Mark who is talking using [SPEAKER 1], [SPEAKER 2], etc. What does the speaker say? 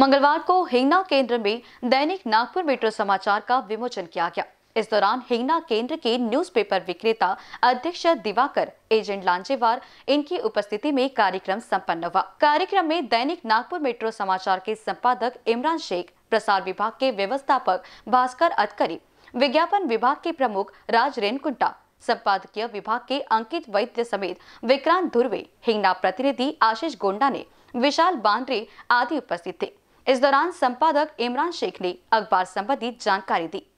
[SPEAKER 1] मंगलवार को हिंगना केंद्र में दैनिक नागपुर मेट्रो समाचार का विमोचन किया गया इस दौरान हिंगना केंद्र के न्यूज़पेपर विक्रेता अध्यक्ष दिवाकर एजेंट लांचेवार इनकी उपस्थिति में कार्यक्रम संपन्न हुआ कार्यक्रम में दैनिक नागपुर मेट्रो समाचार के संपादक इमरान शेख प्रसार विभाग के व्यवस्थापक भास्कर अतकरी विज्ञापन विभाग के प्रमुख राज रेनकुंटा संपादकीय विभाग के अंकित वैद्य समेत विक्रांत धुर्वे हिंगना प्रतिनिधि आशीष गोंडा ने विशाल बांद्रे आदि उपस्थित थे इस दौरान संपादक इमरान शेख ने अखबार संबंधी जानकारी दी